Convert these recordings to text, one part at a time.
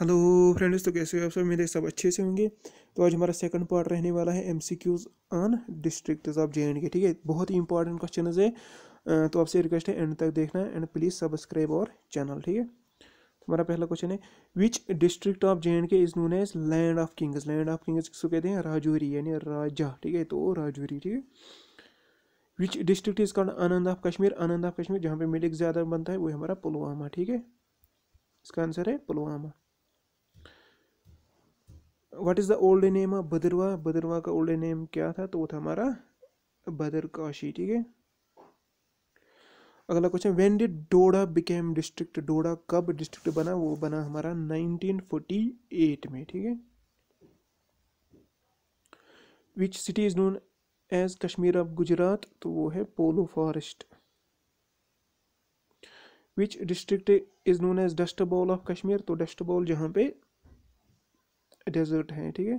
hello friends तो कैसे हो आप सब मेरे सब अच्छे से होंगे तो आज हमारा सेकंड पार्ट रहने वाला है M C Qs on district of J and K ठीक है बहुत ही इंपॉर्टेंट तो क्वेश्चन है तो आपसे रिक्वेस्ट है एंड तक देखना एंड प्लीज़ सब्सक्राइब और चैनल ठीक है हमारा पहला क्वेश्चन है which district of J and K is known as land of kings land of kings किसको कहते हैं राजौरी यानी राजा ठीक है तो राजौरी ठीक है which district is called Anand of Kashmir Anand of Kashmir जहाँ पे मिलिक ज़्यादा बनता है वो हमारा पुलवामा ठीक है इसका आंसर है Pulwama what is the old name of Bhadarwah Bhadarwah का ओल्ड नेम क्या था तो वो था हमारा भद्रकाशी ठीक है अगला question when did Doda became district Doda कब डिस्ट्रिक्ट बना वो बना हमारा 1948 में ठीक है which city is known as Kashmir of Gujarat तो वो है Polo Forest which district is known as dust ball of Kashmir तो डस्ट बॉल जहाँ पे डेजर्ट हैं ठीक है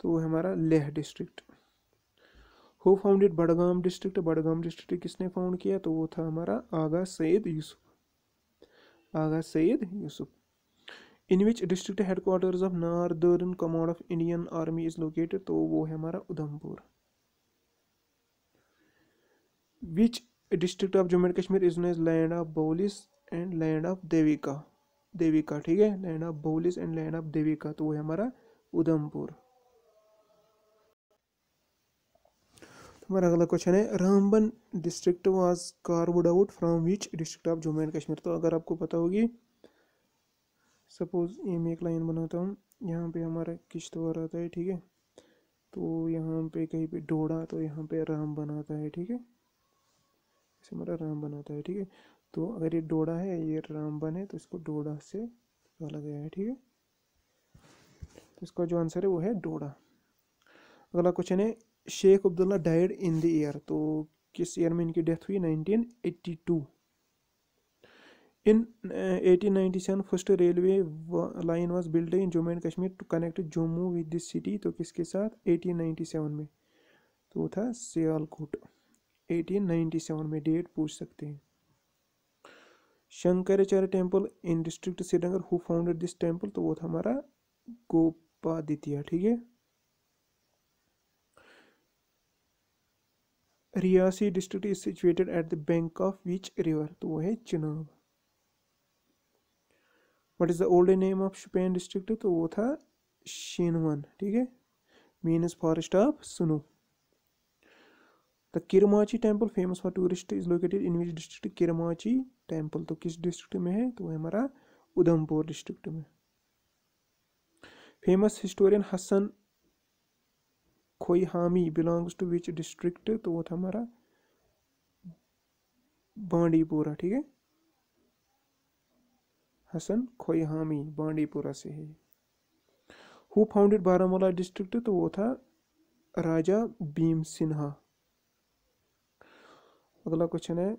तो वो हमारा Leh district who founded Budgam district Budgam district किसने फाउंड किया तो वो था हमारा Aga Syed Yusuf Aga Syed Yusuf in which district headquarters of northern command of Indian army is located तो वो है हमारा Udhampur which district of Jammu and Kashmir is known as land of bolis and land of Devika Devika ठीक है land of bolis and land of Devika तो वो है हमारा उधमपुर हमारा अगला क्वेश्चन है Ramban district was carved out from which district of Jammu and Kashmir तो अगर आपको पता होगी सपोज ये मैं एक लाइन बनाता हूँ यहाँ पे हमारा किश्तवाड़ आता है ठीक है तो यहाँ पे कहीं पे डोड़ा तो यहाँ पे राम बनाता है ठीक है से हमारा रामबन आता है ठीक है तो अगर ये डोडा है ये रामबन है तो इसको डोडा से निकाला गया है ठीक है तो इसका जो आंसर है वो है डोडा अगला क्वेश्चन है Sheikh Abdullah died in the year तो किस ईयर में इनकी डेथ हुई nineteen two in eighteen ninety seven first railway line was build in Jammu and Kashmir to connect Jammu with this city तो किसके साथ एटीन नाइन्टी सेवन में तो वो था सियालकोट 1897 में डेट पूछ सकते हैं Shankaracharya temple in district Srinagar who founded this temple तो वो था हमारा गोपादित्य ठीक है Reasi district is situated at the bank of which river तो वो है Chenab what is the old name of Shupian district तो वो था शेनवन ठीक है मीनस फॉरेस्ट ऑफ सुनू The Kirmachi temple famous for tourist is located in which district Kirmachi temple तो किस डिस्ट्रिक्ट में है तो वो हमारा उधमपुर डिस्ट्रिक्ट में famous historian Hassan Khoihami belongs to which district तो वो था हमारा बांडीपुरा ठीक है हसन खोई हामी बांडीपुरा से है हु फाउंडेड बारामूला डिस्ट्रिक्ट तो वो था राजा भीम सिन्हा अगला क्वेश्चन है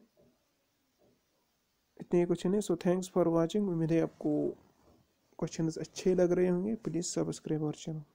इतने क्वेश्चन है सो थैंक्स फॉर वॉचिंग उम्मीद है आपको क्वेश्चन अच्छे लग रहे होंगे प्लीज़ सब्सक्राइब और चैनल